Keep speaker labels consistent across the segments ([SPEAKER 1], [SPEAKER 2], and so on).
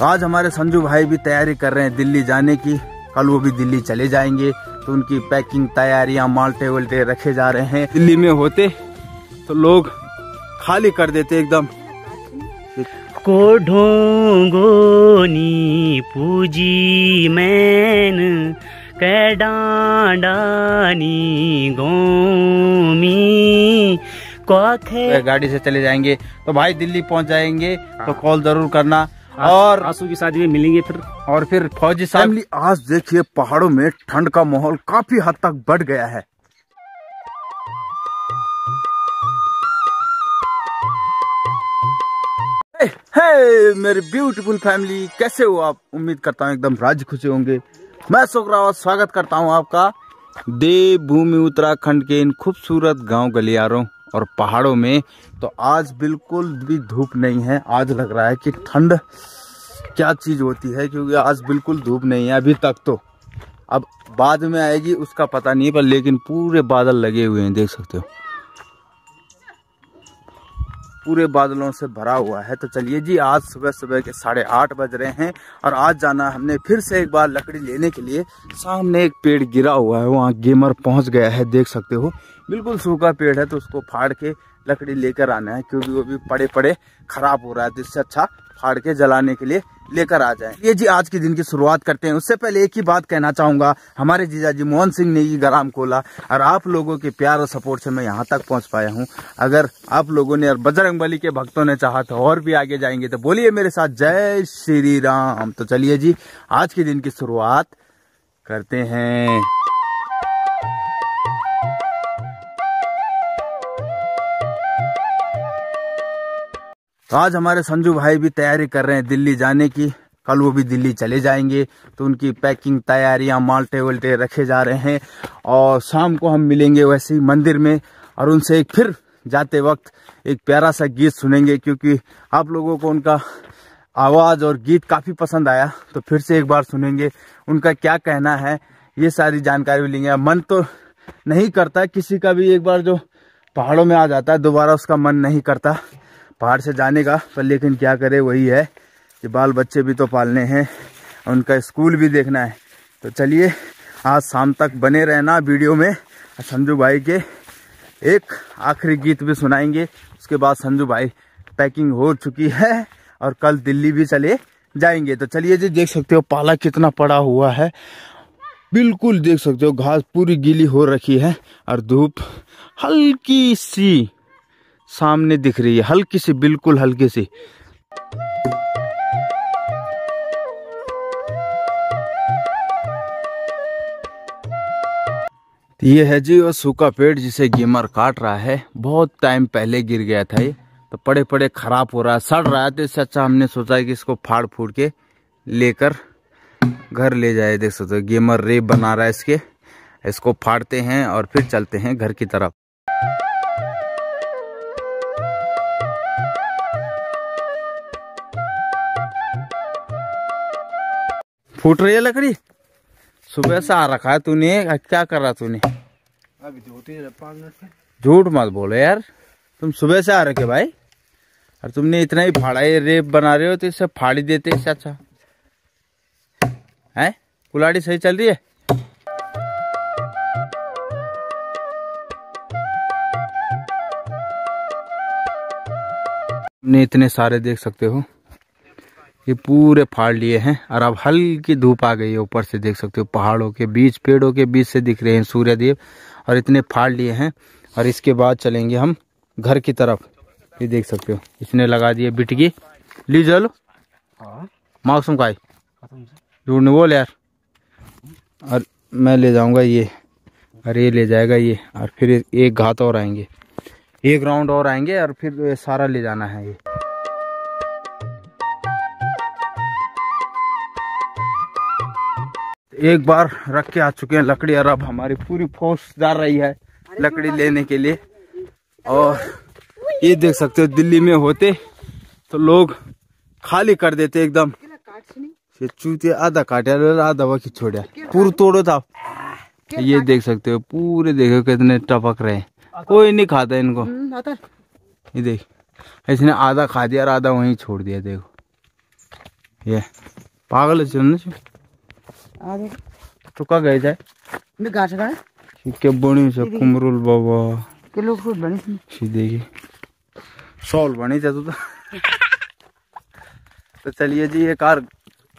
[SPEAKER 1] तो आज हमारे संजू भाई भी तैयारी कर रहे हैं दिल्ली जाने की कल वो भी दिल्ली चले जाएंगे तो उनकी पैकिंग तैयारियां माल्टे वल्टे रखे जा रहे हैं दिल्ली में होते तो लोग खाली कर देते एकदम को ढोंगोनी
[SPEAKER 2] पूजी मैन कैडानी
[SPEAKER 1] गोमी गाड़ी से चले जाएंगे तो भाई दिल्ली पहुंच जाएंगे तो हाँ। कॉल जरूर करना और आंसू की शादी में मिलेंगे फिर और फिर फौजी साहब आज देखिए पहाड़ों में ठंड का माहौल काफी हद तक बढ़ गया है हे मेरी ब्यूटीफुल फैमिली कैसे हो आप उम्मीद करता हूँ एकदम राज्य खुशी होंगे मैं अशोक रावत स्वागत करता हूँ आपका देवभूमि उत्तराखंड के इन खूबसूरत गांव गलियारों और पहाड़ों में तो आज बिल्कुल भी धूप नहीं है आज लग रहा है कि ठंड क्या चीज़ होती है क्योंकि आज बिल्कुल धूप नहीं है अभी तक तो अब बाद में आएगी उसका पता नहीं पर लेकिन पूरे बादल लगे हुए हैं देख सकते हो पूरे बादलों से भरा हुआ है तो चलिए जी आज सुबह सुबह के साढ़े आठ बज रहे हैं और आज जाना हमने फिर से एक बार लकड़ी लेने के लिए सामने एक पेड़ गिरा हुआ है वहाँ गेमर पहुँच गया है देख सकते हो बिल्कुल सूखा पेड़ है तो उसको फाड़ के लकड़ी लेकर आना है क्योंकि वो भी पड़े पड़े खराब हो रहा है तो इससे अच्छा फाड़ के जलाने के लिए लेकर आ जाए ये जी आज के दिन की शुरुआत करते हैं उससे पहले एक ही बात कहना चाहूंगा हमारे जीजा जी मोहन सिंह ने ये गराम खोला और आप लोगों के प्यार और सपोर्ट से मैं यहाँ तक पहुँच पाया हूँ अगर आप लोगों ने और बजरंग बली के भक्तों ने चाहा तो और भी आगे जाएंगे तो बोलिए मेरे साथ जय श्री राम तो चलिए जी आज के दिन की शुरुआत करते हैं तो आज हमारे संजू भाई भी तैयारी कर रहे हैं दिल्ली जाने की कल वो भी दिल्ली चले जाएंगे तो उनकी पैकिंग तैयारियां माल्टे वल्टे रखे जा रहे हैं और शाम को हम मिलेंगे वैसे ही मंदिर में और उनसे एक फिर जाते वक्त एक प्यारा सा गीत सुनेंगे क्योंकि आप लोगों को उनका आवाज़ और गीत काफ़ी पसंद आया तो फिर से एक बार सुनेंगे उनका क्या कहना है ये सारी जानकारी लेंगे मन तो नहीं करता किसी का भी एक बार जो पहाड़ों में आ जाता है दोबारा उसका मन नहीं करता पहाड़ से जाने का पर लेकिन क्या करे वही है कि बाल बच्चे भी तो पालने हैं उनका स्कूल भी देखना है तो चलिए आज शाम तक बने रहना वीडियो में संजू भाई के एक आखिरी गीत भी सुनाएंगे उसके बाद संजू भाई पैकिंग हो चुकी है और कल दिल्ली भी चले जाएंगे तो चलिए जी देख सकते हो पाला कितना पड़ा हुआ है बिल्कुल देख सकते हो घास पूरी गीली हो रखी है और धूप हल्की सी सामने दिख रही है हल्की सी बिल्कुल हल्की सी ये है जी वह सूखा पेड़ जिसे गेमर काट रहा है बहुत टाइम पहले गिर गया था ये तो पड़े पड़े खराब हो रहा है सड़ रहा है तो इससे अच्छा हमने सोचा कि इसको फाड़ फूड़ के लेकर घर ले जाए देख सकते हो गेमर रेप बना रहा है इसके इसको फाड़ते हैं और फिर चलते हैं घर की तरफ फूट रही है लकड़ी सुबह से आ रखा है तूने क्या कर रहा तूने तो झूठ मत बोलो यार तुम सुबह से आ रखे भाई और तुमने इतना ही फाड़ा है रेप बना रहे हो तो इससे फाड़ी देते इससे अच्छा है कुलाड़ी सही चल रही है ने इतने सारे देख सकते हो ये पूरे फाड़ लिए हैं और अब हल्की धूप आ गई है ऊपर से देख सकते हो पहाड़ों के बीच पेड़ों के बीच से दिख रहे हैं सूर्यदेव और इतने फाड़ लिए हैं और इसके बाद चलेंगे हम घर की तरफ ये देख सकते हो इसने लगा दिए बिटकी ली जलो हाँ। मासूम का ढूंढने बोल यार और मैं ले जाऊंगा ये और ये ले जाएगा ये और फिर एक घात और आएंगे एक राउंड और आएंगे और फिर सारा ले जाना है ये एक बार रख के आ चुके हैं लकड़ी और अब हमारी पूरी फोर्स जा रही है लकड़ी लेने के लिए और ये देख सकते हो दिल्ली में होते तो लोग खाली कर देते एकदम चूते आधा काटे आधा बाकी छोड़ा पूरा तोड़ो था ये देख सकते हो पूरे देखो कितने टपक रहे हैं कोई नहीं खाता इनको ये देख इसने आधा खा दिया और आधा वहीं छोड़ दिया देखो ये पागल है चलना
[SPEAKER 2] तो
[SPEAKER 1] कुमरुल बाबा के लोग बनी तू तो, तो तो चलिए जी ये कार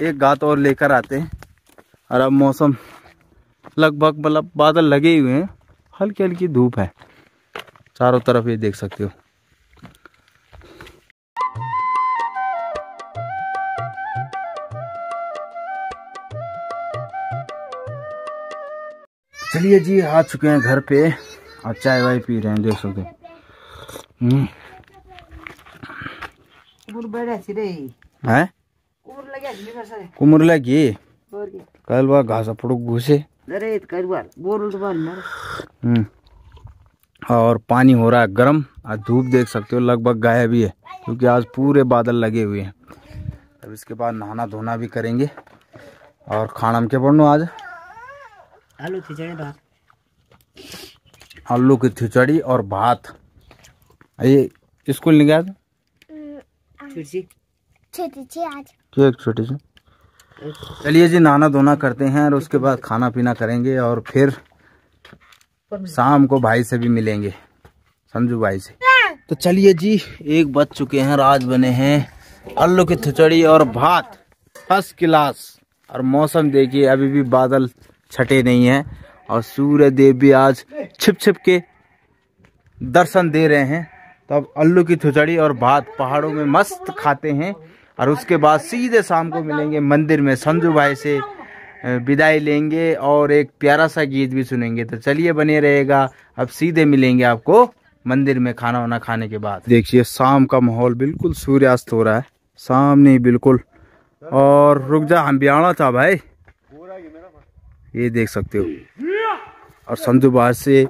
[SPEAKER 1] एक गात और लेकर आते हैं और अब मौसम लगभग मतलब बादल लगे हुए हैं हल्की हल्की धूप है चारों तरफ ये देख सकते हो चलिए जी आ चुके हैं घर पे और चाय वाय पी रहे हैं देखो दे कुमर लगी कल वह घास घुसे तो हम्म। और पानी हो रहा है गर्म आज धूप देख सकते हो लगभग गायब भी है क्योंकि आज पूरे बादल लगे हुए हैं अब इसके बाद नहाना धोना भी करेंगे और खाना के पड़ो आज
[SPEAKER 2] आलू खिचड़ी भात
[SPEAKER 1] आलू की खिचड़ी और भात ये स्कूल नहीं गया छोटी सी चलिए जी नाना धोना करते हैं और उसके बाद खाना पीना करेंगे और फिर शाम को भाई से भी मिलेंगे संजू भाई से तो चलिए जी एक बज चुके हैं राज बने हैं आलू की खिचड़ी और भात फर्स्ट क्लास और मौसम देखिए अभी भी बादल छठे नहीं हैं और सूर्य देव भी आज छिप छिप के दर्शन दे रहे हैं तो अब अल्लू की थुचड़ी और भात पहाड़ों में मस्त खाते हैं और उसके बाद सीधे शाम को मिलेंगे मंदिर में संजू भाई से विदाई लेंगे और एक प्यारा सा गीत भी सुनेंगे तो चलिए बने रहेगा अब सीधे मिलेंगे आपको मंदिर में खाना वाना खाने के बाद देखिए शाम का माहौल बिल्कुल सूर्यास्त हो रहा है सामने बिल्कुल और रुक जा हम भी आना था भाई ये देख सकते हो और संधु भाई से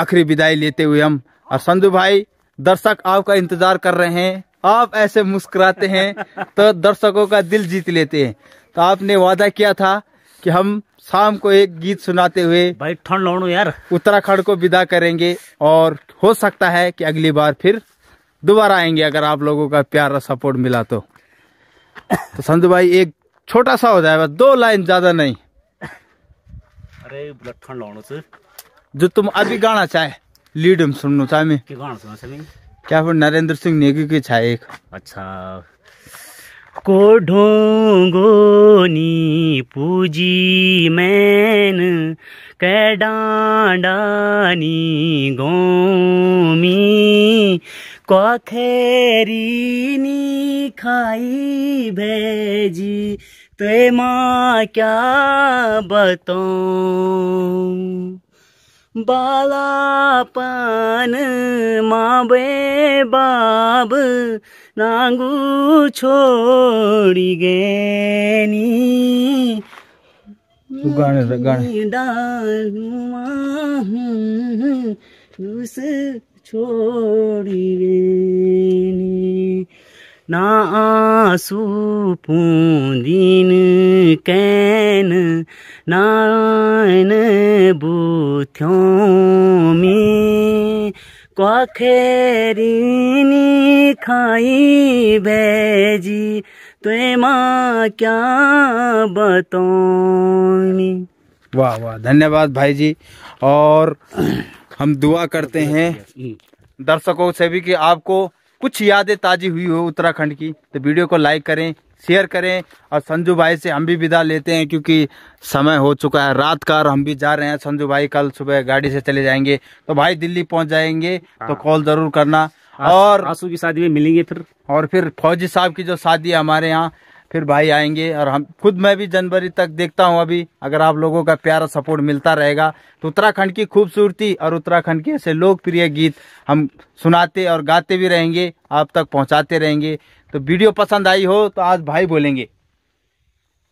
[SPEAKER 1] आखिरी विदाई लेते हुए हम और संधु भाई दर्शक आपका इंतजार कर रहे हैं आप ऐसे मुस्कुराते हैं तो दर्शकों का दिल जीत लेते हैं तो आपने वादा किया था कि हम शाम को एक गीत सुनाते हुए भाई ठंड लौड़ो यार उत्तराखंड को विदा करेंगे और हो सकता है कि अगली बार फिर दोबारा आएंगे अगर आप लोगों का प्यार और सपोर्ट मिला तो, तो संधु भाई एक छोटा सा हो जाएगा दो लाइन ज्यादा नहीं
[SPEAKER 2] अरे लठण लाउनो छु
[SPEAKER 1] जो तुम अभी गाना चाहे लीड हम सुननु चाहे मैं
[SPEAKER 2] के गाना सुना समी
[SPEAKER 1] क्या फिर नरेंद्र सिंह नेगी के छाए एक अच्छा को
[SPEAKER 2] ढोंगो नी पूजी मैन के डांडानी गोमी को खेरी नी खाई भेजी ते माँ क्या बतो बालापन मावे बाब नांगू छोड़ी गे गाने गाने हम्म, हम्म, हम्म, छोड़ी गेनी ना आंसू पूंदीन कैन नायन बूथ्यों में खाई बेजी तुए माँ
[SPEAKER 1] क्या बतौनी वाह वाह धन्यवाद भाई जी और हम दुआ करते हैं हम्म। दर्शकों से भी कि आपको कुछ यादें ताज़ी हुई हो उत्तराखंड की तो वीडियो को लाइक करें शेयर करें और संजू भाई से हम भी विदा लेते हैं क्योंकि समय हो चुका है रात का और हम भी जा रहे हैं संजू भाई कल सुबह गाड़ी से चले जाएंगे तो भाई दिल्ली पहुंच जाएंगे तो कॉल हाँ। ज़रूर करना और आंसू की शादी में मिलेंगे फिर और फिर फौजी साहब की जो शादी है हमारे यहाँ फिर भाई आएंगे और हम खुद मैं भी जनवरी तक देखता हूँ अभी अगर आप लोगों का प्यारा सपोर्ट मिलता रहेगा तो उत्तराखंड की खूबसूरती और उत्तराखंड के ऐसे लोकप्रिय गीत हम सुनाते और गाते भी रहेंगे आप तक पहुँचाते रहेंगे तो वीडियो पसंद आई हो तो आज भाई बोलेंगे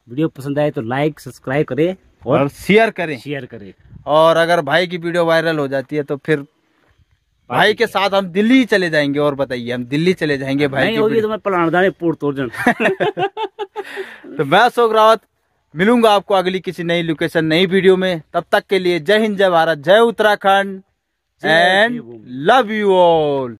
[SPEAKER 1] वीडियो पसंद आए तो लाइक सब्सक्राइब करें और, और शेयर करें शेयर करें और अगर भाई की वीडियो वायरल हो जाती है तो फिर भाई के साथ हम दिल्ली चले जाएंगे और बताइए हम दिल्ली चले जाएंगे भाई होगी तो मैं पलाणदाने तो मैं अशोक रावत मिलूंगा आपको अगली किसी नई लोकेशन नई वीडियो में तब तक के लिए जय हिंद जय भारत जय Uttarakhand and love you all